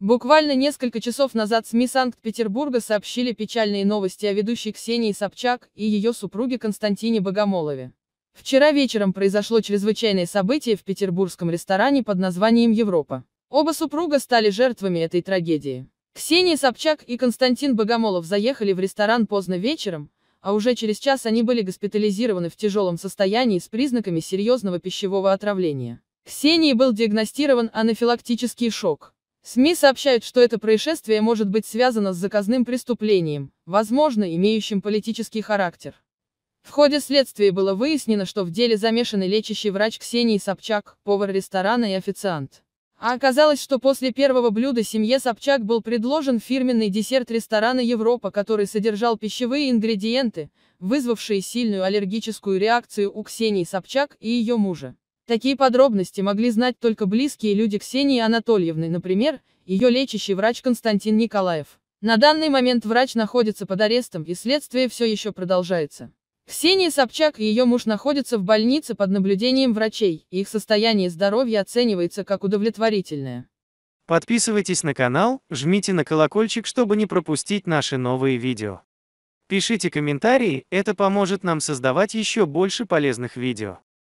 Буквально несколько часов назад СМИ Санкт-Петербурга сообщили печальные новости о ведущей Ксении Собчак и ее супруге Константине Богомолове. Вчера вечером произошло чрезвычайное событие в петербургском ресторане под названием «Европа». Оба супруга стали жертвами этой трагедии. Ксения Собчак и Константин Богомолов заехали в ресторан поздно вечером, а уже через час они были госпитализированы в тяжелом состоянии с признаками серьезного пищевого отравления. Ксении был диагностирован анафилактический шок. СМИ сообщают, что это происшествие может быть связано с заказным преступлением, возможно, имеющим политический характер. В ходе следствия было выяснено, что в деле замешаны лечащий врач Ксении Собчак, повар ресторана и официант. А оказалось, что после первого блюда семье Собчак был предложен фирменный десерт ресторана «Европа», который содержал пищевые ингредиенты, вызвавшие сильную аллергическую реакцию у Ксении Собчак и ее мужа. Такие подробности могли знать только близкие люди Ксении Анатольевны, например, ее лечащий врач Константин Николаев. На данный момент врач находится под арестом и следствие все еще продолжается. Ксения Собчак и ее муж находятся в больнице под наблюдением врачей, и их состояние здоровья оценивается как удовлетворительное. Подписывайтесь на канал, жмите на колокольчик, чтобы не пропустить наши новые видео. Пишите комментарии, это поможет нам создавать еще больше полезных видео.